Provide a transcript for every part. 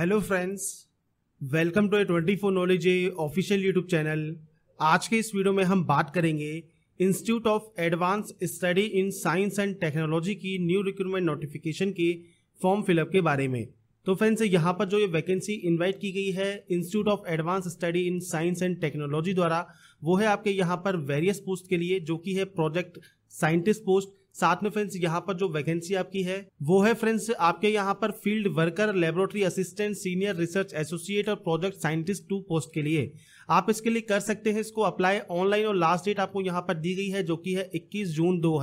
hello friends welcome to A twenty four knowledge A official YouTube channel आज के इस video में हम बात करेंगे institute of advance study in science and technology की न्यू रिक्रूटमेंट नोटिफिकेशन के फॉर्म फिलअप के बारे में तो फ्रेंड्स यहाँ पर जो ये वैकेंसी इनवाइट की गई है institute of advance study in science and technology द्वारा वो है आपके यहाँ पर वेरियस पोस्ट के लिए जो कि है प्रोजेक्ट साइंटिस्ट पोस्ट साथ में फ्रेंड्स यहाँ पर जो वैकेंसी आपकी है वो है फ्रेंड्स आपके यहाँ पर field worker laboratory assistant senior research associate और प्रोजेक्ट साइंटिस्ट टू पोस्ट के लिए आप इसके लिए कर सकते हैं इसको अप्लाई ऑनलाइन और लास्ट डेट आपको यहाँ पर दी गई है जो की है इक्कीस जून दो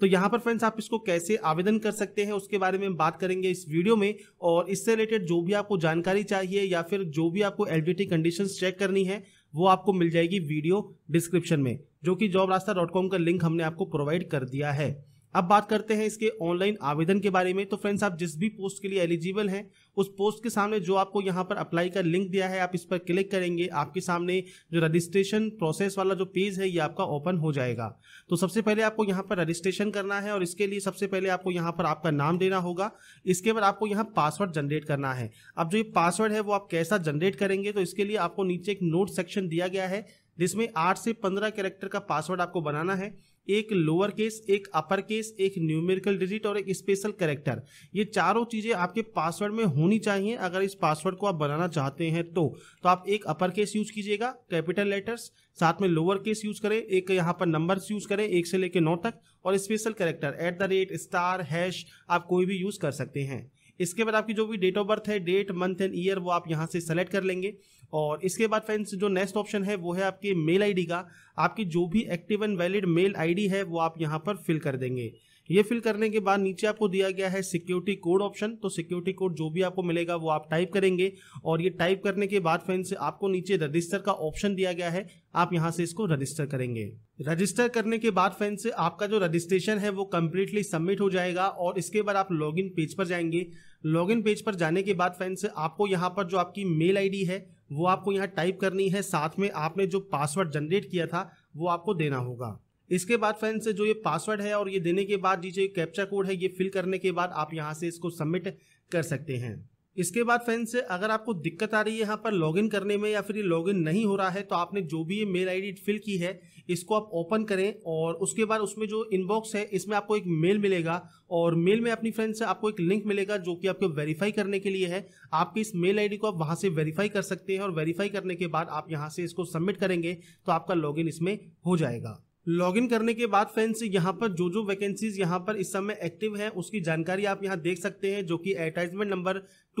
तो यहाँ पर फ्रेंड्स आप इसको कैसे आवेदन कर सकते हैं उसके बारे में बात करेंगे इस वीडियो में और इससे रिलेटेड जो भी आपको जानकारी चाहिए या फिर जो भी आपको एलिडिटी कंडीशंस चेक करनी है वो आपको मिल जाएगी वीडियो डिस्क्रिप्शन में जो कि जॉब रास्ता डॉट कॉम का लिंक हमने आपको प्रोवाइड कर दिया है अब बात करते हैं इसके ऑनलाइन आवेदन के बारे में तो फ्रेंड्स आप जिस भी पोस्ट के लिए एलिजिबल हैं उस पोस्ट के सामने जो आपको यहाँ पर अप्लाई का लिंक दिया है आप इस पर क्लिक करेंगे आपके सामने जो रजिस्ट्रेशन प्रोसेस वाला जो पेज है ये आपका ओपन हो जाएगा तो सबसे पहले आपको यहाँ पर रजिस्ट्रेशन करना है और इसके लिए सबसे पहले आपको यहाँ पर आपका नाम देना होगा इसके बाद आपको यहाँ पासवर्ड जनरेट करना है अब जो ये पासवर्ड है वो आप कैसा जनरेट करेंगे तो इसके लिए आपको नीचे एक नोट सेक्शन दिया गया है जिसमें आठ से पंद्रह कैरेक्टर का पासवर्ड आपको बनाना है एक लोअर केस एक अपर केस एक न्यूमेरिकल डिजिट और एक स्पेशल कैरेक्टर ये चारों चीज़ें आपके पासवर्ड में होनी चाहिए अगर इस पासवर्ड को आप बनाना चाहते हैं तो तो आप एक अपर केस यूज कीजिएगा कैपिटल लेटर्स साथ में लोअर केस यूज करें एक यहाँ पर नंबर यूज करें एक से लेकर नौ तक और special character at the rate star hash आप कोई भी यूज कर सकते हैं इसके बाद आपकी जो भी डेट ऑफ बर्थ है डेट मंथ एंड ईयर वो आप यहाँ से सेलेक्ट कर लेंगे और इसके बाद फ्रेंड्स जो नेक्स्ट ऑप्शन है वो है आपके मेल आईडी का आपकी जो भी active and valid mail ID है वो आप यहाँ पर फिल कर देंगे ये फिल करने के बाद नीचे आपको दिया गया है सिक्योरिटी कोड ऑप्शन तो सिक्योरिटी कोड जो भी आपको मिलेगा वो आप टाइप करेंगे और ये टाइप करने के बाद फ्रेंड्स आपको नीचे रजिस्टर का ऑप्शन दिया गया है आप यहाँ से इसको रजिस्टर करेंगे रजिस्टर करने के बाद फ्रेंड्स आपका जो रजिस्ट्रेशन है वो कम्प्लीटली सबमिट हो जाएगा और इसके बाद आप लॉग पेज पर जाएंगे लॉग पेज पर जाने के बाद फ्रेंड्स आपको यहाँ पर जो आपकी मेल आई है वो आपको यहाँ टाइप करनी है साथ में आपने जो पासवर्ड जनरेट किया था वो आपको देना होगा इसके बाद फ्रेंड्स जो ये पासवर्ड है और ये देने के बाद ये जो कैप्चा कोड है ये फिल करने के बाद आप यहाँ से इसको सबमिट कर सकते हैं इसके बाद फ्रेंड्स अगर आपको दिक्कत आ रही है यहाँ पर लॉगिन करने में या फिर ये लॉगिन नहीं हो रहा है तो आपने जो भी ये मेल आईडी फिल की है इसको आप ओपन करें और उसके बाद उसमें जो इनबॉक्स है इसमें आपको एक मेल मिलेगा और मेल में अपनी फ्रेंड्स आपको एक लिंक मिलेगा जो कि आपको वेरीफाई करने के लिए है आपकी इस मेल आई को आप वहाँ से वेरीफाई कर सकते हैं और वेरीफाई करने के बाद आप यहाँ से इसको सबमिट करेंगे तो आपका लॉग इसमें हो जाएगा लॉगिन करने के बाद फ्रेंड्स यहाँ पर जो जो वैकेंसीज यहाँ पर इस समय एक्टिव है उसकी जानकारी आप यहाँ देख सकते हैं जो कि एडवर्टाइजमेंट नंबर 242,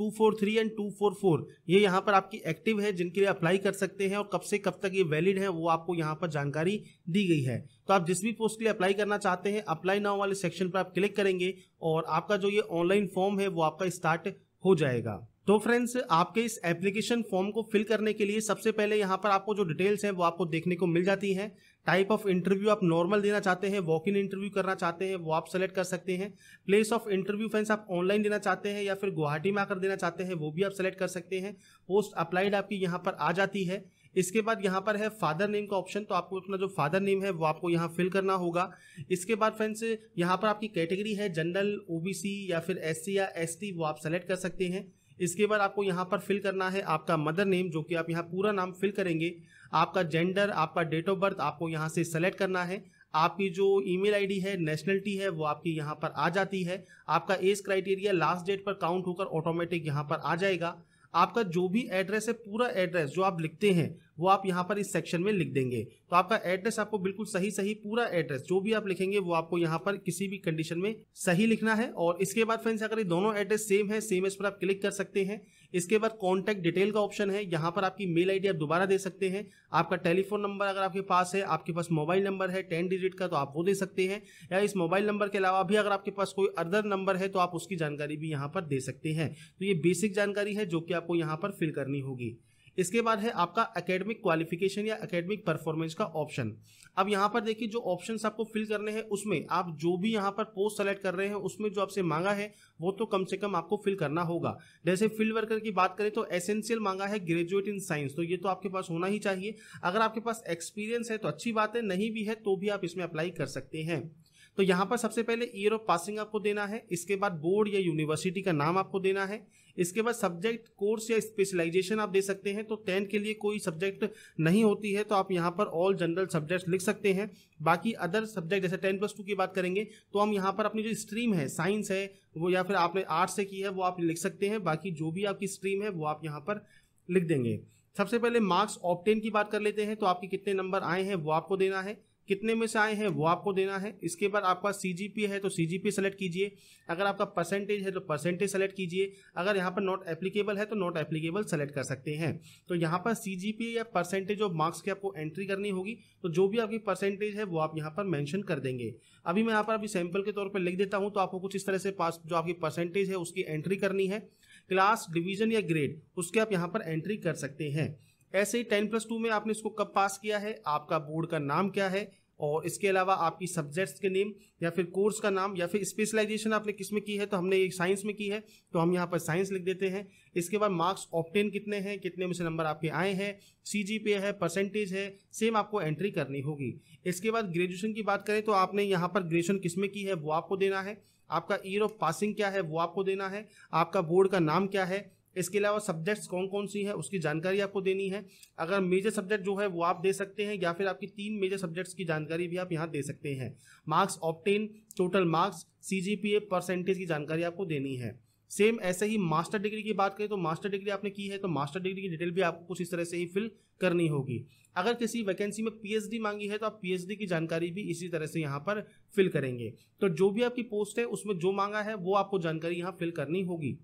243 एंड 244 ये यहाँ पर आपकी एक्टिव है जिनके लिए अप्लाई कर सकते हैं और कब से कब तक ये वैलिड है वो आपको यहाँ पर जानकारी दी गई है तो आप जिस भी पोस्ट के लिए अप्लाई करना चाहते हैं अप्लाई नाउ वाले सेक्शन पर आप क्लिक करेंगे और आपका जो ये ऑनलाइन फॉर्म है वो आपका स्टार्ट हो जाएगा तो फ्रेंड्स आपके इस एप्लीकेशन फॉर्म को फिल करने के लिए सबसे पहले यहाँ पर आपको जो डिटेल्स हैं वो आपको देखने को मिल जाती हैं टाइप ऑफ इंटरव्यू आप नॉर्मल देना चाहते हैं वॉक इन इंटरव्यू करना चाहते हैं वो आप सेलेक्ट कर सकते हैं प्लेस ऑफ इंटरव्यू फ्रेंड्स आप ऑनलाइन देना चाहते हैं या फिर गुवाहाटी में आकर देना चाहते हैं वो भी आप सेलेक्ट कर सकते हैं पोस्ट अप्लाइड आपकी यहाँ पर आ जाती है इसके बाद यहाँ पर है फादर नेम का ऑप्शन तो आपको अपना जो फादर नेम है वो आपको यहाँ फिल करना होगा इसके बाद फ्रेंड्स यहाँ पर आपकी कैटेगरी है जनरल ओ या फिर एस या एस वो आप सेलेक्ट कर सकते हैं इसके बाद आपको यहाँ पर फिल करना है आपका मदर नेम जो कि आप यहाँ पूरा नाम फिल करेंगे आपका जेंडर आपका डेट ऑफ बर्थ आपको यहाँ से सेलेक्ट करना है आपकी जो ईमेल आईडी है नेशनलिटी है वो आपकी यहाँ पर आ जाती है आपका एज क्राइटेरिया लास्ट डेट पर काउंट होकर ऑटोमेटिक यहाँ पर आ जाएगा आपका जो भी एड्रेस है पूरा एड्रेस जो आप लिखते हैं वो आप यहाँ पर इस सेक्शन में लिख देंगे तो आपका एड्रेस आपको बिल्कुल सही सही पूरा एड्रेस जो भी आप लिखेंगे वो आपको यहाँ पर किसी भी कंडीशन में सही लिखना है और इसके बाद फ्रेंड्स अगर ये दोनों एड्रेस सेम है सेम इस पर आप क्लिक कर सकते हैं इसके बाद कॉन्टैक्ट डिटेल का ऑप्शन है यहाँ पर आपकी मेल आईडी आप दोबारा दे सकते हैं आपका टेलीफोन नंबर अगर आपके पास है आपके पास मोबाइल नंबर है टेन डिजिट का तो आप वो दे सकते हैं या इस मोबाइल नंबर के अलावा भी अगर आपके पास कोई अदर नंबर है तो आप उसकी जानकारी भी यहाँ पर दे सकते हैं तो ये बेसिक जानकारी है जो कि आपको यहाँ पर फिल करनी होगी इसके बाद है आपका अकेडमिक क्वालिफिकेशन या अकेडमिक परफॉर्मेंस का ऑप्शन अब यहाँ पर देखिए जो ऑप्शन आपको फिल करने हैं उसमें आप जो भी यहाँ पर पोस्ट सेलेक्ट कर रहे हैं उसमें जो आपसे मांगा है वो तो कम से कम आपको फिल करना होगा जैसे फील्ड वर्कर की बात करें तो एसेंशियल मांगा है ग्रेजुएट इन साइंस तो ये तो आपके पास होना ही चाहिए अगर आपके पास एक्सपीरियंस है तो अच्छी बात है नहीं भी है तो भी आप इसमें अप्लाई कर सकते हैं तो यहाँ पर सबसे पहले ईयर ऑफ पासिंग आपको देना है इसके बाद बोर्ड या यूनिवर्सिटी का नाम आपको देना है इसके बाद सब्जेक्ट कोर्स या स्पेशलाइजेशन आप दे सकते हैं तो टेन के लिए कोई सब्जेक्ट नहीं होती है तो आप यहाँ पर ऑल जनरल सब्जेक्ट लिख सकते हैं बाकी अदर सब्जेक्ट जैसे टेन प्लस टू की बात करेंगे तो हम यहाँ पर अपनी जो स्ट्रीम है साइंस है वो या फिर आपने आर्ट्स से की है वो आप लिख सकते हैं बाकी जो भी आपकी स्ट्रीम है वो आप यहाँ पर लिख देंगे सबसे पहले मार्क्स ऑप्टेन की बात कर लेते हैं तो आपके कितने नंबर आए हैं वो आपको देना है कितने में से आए हैं वो आपको देना है इसके बाद आपका सी है तो सी सेलेक्ट कीजिए अगर आपका परसेंटेज है तो परसेंटेज सेलेक्ट कीजिए अगर यहाँ पर नॉट एप्लीकेबल है तो नॉट एप्लीकेबल सेलेक्ट कर सकते हैं तो यहाँ पर सी या परसेंटेज ऑफ मार्क्स की आपको एंट्री करनी होगी तो जो भी आपकी परसेंटेज है वो आप यहाँ पर मैंशन कर देंगे अभी मैं यहाँ पर अभी सैम्पल के तौर पर लिख देता हूँ तो आपको कुछ इस तरह से पास जो आपकी परसेंटेज है उसकी एंट्री करनी है क्लास डिवीजन या ग्रेड उसके आप यहाँ पर एंट्री कर सकते हैं ऐसे ही टेन प्लस टू में आपने इसको कब पास किया है आपका बोर्ड का नाम क्या है और इसके अलावा आपकी सब्जेक्ट्स के नेम या फिर कोर्स का नाम या फिर स्पेशलाइजेशन आपने किस में की है तो हमने ये साइंस में की है तो हम यहाँ पर साइंस लिख देते हैं इसके बाद मार्क्स ऑप्टेन कितने हैं कितने में से नंबर आपके आए हैं सी जी पे है परसेंटेज है सेम आपको एंट्री करनी होगी इसके बाद ग्रेजुएशन की बात करें तो आपने यहाँ पर ग्रेजुएशन किस में की है वो आपको देना है आपका ईयर ऑफ पासिंग क्या है वो आपको देना है आपका बोर्ड का नाम क्या है इसके अलावा सब्जेक्ट्स कौन कौन सी है उसकी जानकारी आपको देनी है अगर मेजर सब्जेक्ट जो है वो आप दे सकते हैं या फिर आपकी तीन मेजर सब्जेक्ट्स की जानकारी भी आप यहाँ दे सकते हैं मार्क्स ऑप्टेन टोटल मार्क्स सी परसेंटेज की जानकारी आपको देनी है सेम ऐसे ही मास्टर डिग्री की बात करें तो मास्टर डिग्री आपने की है तो मास्टर डिग्री की डिटेल भी आपको कुछ इस तरह से ही फिल करनी होगी अगर किसी वैकेंसी में पीएचडी मांगी है तो आप पीएचडी की जानकारी भी इसी तरह से यहाँ पर फिल करेंगे तो जो भी आपकी पोस्ट है उसमें जो मांगा है वो आपको जानकारी यहाँ फिल करनी होगी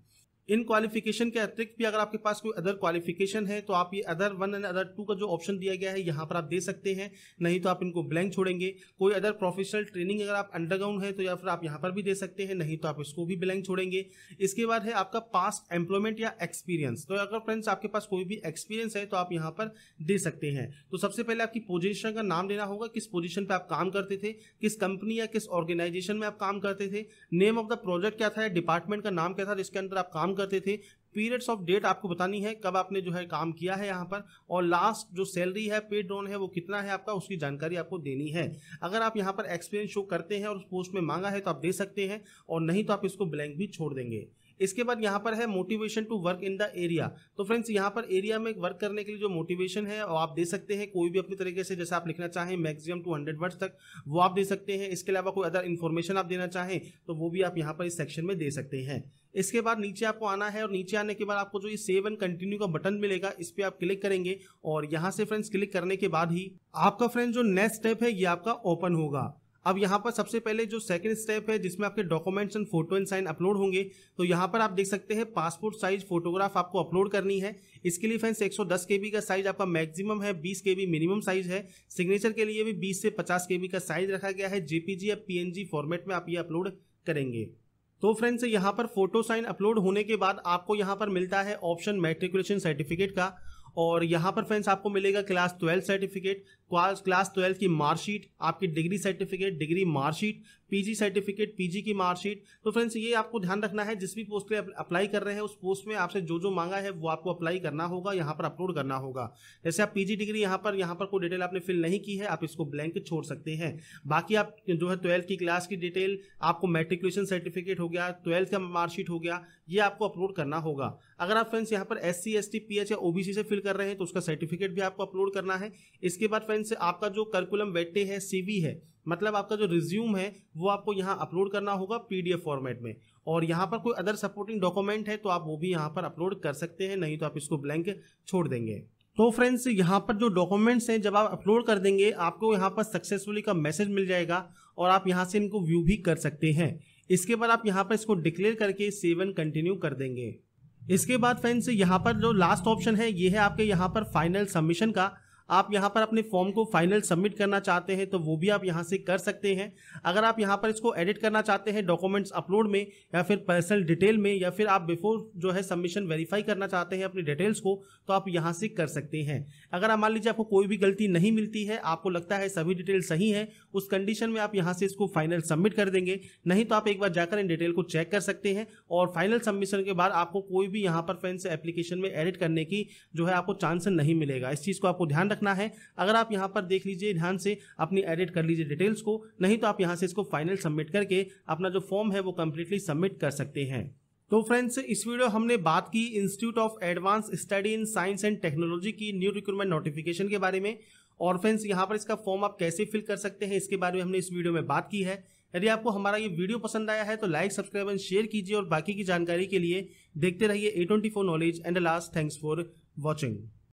इन क्वालिफिकेशन के अतिरिक्त भी अगर आपके पास कोई अदर क्वालिफिकेशन है तो आप ये other one and other two का जो ऑप्शन दिया गया है यहाँ पर आप दे सकते हैं नहीं तो आप इनको ब्लैंक छोड़ेंगे कोई अदर प्रोफेशनल ट्रेनिंग अगर आप अंडरग्राउंड है तो या फिर आप यहाँ पर भी दे सकते हैं नहीं तो आप इसको भी ब्लैंक छोड़ेंगे इसके बाद है आपका पास्ट एम्प्लॉयमेंट या एक्सपीरियंस तो अगर फ्रेंड्स आपके पास कोई भी एक्सपीरियंस है तो आप यहाँ पर दे सकते हैं तो सबसे पहले आपकी पोजिशन का नाम देना होगा किस पोजिशन पर आप काम करते थे किस कंपनी या किस ऑर्गेनाइजेशन में आप काम करते थे नेम ऑफ द प्रोजेक्ट क्या था डिपार्टमेंट का नाम क्या था जिसके अंदर आप काम करते थे पीरियड्स ऑफ डेट आपको बतानी है कब आपने जो है काम किया है यहाँ पर और लास्ट जो सैलरी है पेड डाउन है वो कितना है आपका उसकी जानकारी आपको देनी है अगर आप यहाँ पर एक्सपीरियंस शो करते हैं और उस पोस्ट में मांगा है तो आप दे सकते हैं और नहीं तो आप इसको ब्लैंक भी छोड़ देंगे इसके बाद यहाँ पर है motivation to work in the area तो फ्रेंड्स यहाँ पर एरिया में वर्क करने के लिए जो मोटिवेशन है वो आप दे सकते हैं कोई भी अपने तरीके से जैसे आप लिखना चाहें मैक्सिमम टू हंड्रेड वर्ड्स तक वो आप दे सकते हैं इसके अलावा कोई अदर इन्फॉर्मेशन आप देना चाहें तो वो भी आप यहाँ पर इस सेक्शन में दे सकते हैं इसके बाद नीचे आपको आना है और नीचे आने के बाद आपको जो ये सेव एंड कंटिन्यू का बटन मिलेगा इस पर आप क्लिक करेंगे और यहाँ से फ्रेंड्स क्लिक करने के बाद ही आपका फ्रेंड जो नेक्स्ट स्टेप है ये आपका ओपन होगा अब यहाँ पर सबसे पहले जो सेकंड स्टेप है जिसमें आपके documents and photo and sign upload होंगे तो यहाँ पर आप देख सकते हैं पासपोर्ट साइज फोटोग्राफ आपको अपलोड करनी है इसके लिए फ्रेंड्स 110 केबी का साइज आपका मैक्सिमम है 20 केबी मिनिमम साइज है सिग्नेचर के लिए भी 20 से 50 केबी का साइज रखा गया है जेपीजी या जी फॉर्मेट में आप ये अपलोड करेंगे तो फ्रेंड्स यहाँ पर फोटो साइन अपलोड होने के बाद आपको यहाँ पर मिलता है ऑप्शन मेट्रिकुलेशन सर्टिफिकेट का और यहाँ पर फ्रेंड्स आपको मिलेगा class twelfth certificate class twelfth की मार्कशीट आपकी degree certificate degree marksheet PG certificate PG की मार्कशीट तो फ्रेंड्स ये आपको ध्यान रखना है जिस भी पोस्ट पे अप्लाई कर रहे हैं उस पोस्ट में आपसे जो जो मांगा है वो आपको अप्लाई करना होगा यहाँ पर अपलोड करना होगा जैसे आप पीजी डिग्री यहाँ पर यहाँ पर कोई डिटेल आपने फिल नहीं की है आप इसको ब्लैंक छोड़ सकते हैं बाकी आप जो है ट्वेल्थ की क्लास की डिटेल आपको मेट्रिकुलेशन सर्टिफिकेट हो गया ट्वेल्थ का मार्कशीट हो गया ये आपको अपलोड करना होगा अगर आप फ्रेंड्स यहाँ पर S C S T P H या ओबीसी से फिल कर रहे हैं तो उसका सर्टिफिकेट भी आपको अपलोड करना है इसके बाद फ्रेंड्स आपका जो करिकुलम बैठे है सीवी है मतलब आपका जो रिज्यूम है वो आपको यहाँ अपलोड करना होगा पीडीएफ फॉर्मेट में और यहाँ पर कोई अदर सपोर्टिंग डॉक्यूमेंट है तो आप वो भी यहाँ पर अपलोड कर सकते हैं नहीं तो आप इसको ब्लैंक छोड़ देंगे तो फ्रेंड्स यहाँ पर जो डॉक्यूमेंट्स हैं जब आप अपलोड कर देंगे आपको यहाँ पर सक्सेसफुली का मैसेज मिल जाएगा और आप यहाँ से इनको व्यू भी कर सकते हैं इसके बाद आप यहाँ पर इसको डिक्लेयर करके सेवन कंटिन्यू कर देंगे इसके बाद फ्रेंड्स यहाँ पर जो लास्ट ऑप्शन है ये है आपके यहाँ पर फाइनल सबमिशन का आप यहाँ पर अपने फॉर्म को फाइनल सबमिट करना चाहते हैं तो वो भी आप यहाँ से कर सकते हैं अगर आप यहाँ पर इसको एडिट करना चाहते हैं डॉक्यूमेंट्स अपलोड में या फिर पर्सनल डिटेल में या फिर आप बिफोर जो है सबमिशन वेरीफाई करना चाहते हैं अपनी डिटेल्स को तो आप यहाँ से कर सकते हैं अगर आप मान लीजिए आपको कोई भी गलती नहीं मिलती है आपको लगता है सभी डिटेल सही है उस कंडीशन में आप यहाँ से इसको फाइनल सबमिट कर देंगे नहीं तो आप एक बार जाकर इन डिटेल को चेक कर सकते हैं और फाइनल सबमिशन के बाद आपको कोई भी यहाँ पर फैंस एप्लीकेशन में एडिट करने की जो है आपको चांस नहीं मिलेगा इस चीज़ को आपको ध्यान रखना है अगर आप यहाँ पर देख लीजिए ध्यान से अपनी एडिट कर लीजिए डिटेल्स को नहीं तो आप यहाँ से इसको फाइनल सबमिट करके अपना जो फॉर्म है वो कम्प्लीटली सबमिट कर सकते हैं तो फ्रेंड्स इस वीडियो हमने बात की institute of advance study in science and technology की न्यू रिक्रूटमेंट नोटिफिकेशन के बारे में और फ्रेंड्स यहाँ पर इसका फॉर्म आप कैसे फिल कर सकते हैं इसके बारे में हमने इस वीडियो में बात की है यदि आपको हमारा ये वीडियो पसंद आया है तो लाइक सब्सक्राइब एंड शेयर कीजिए और बाकी की जानकारी के लिए देखते रहिए a knowledge and last thanks for watching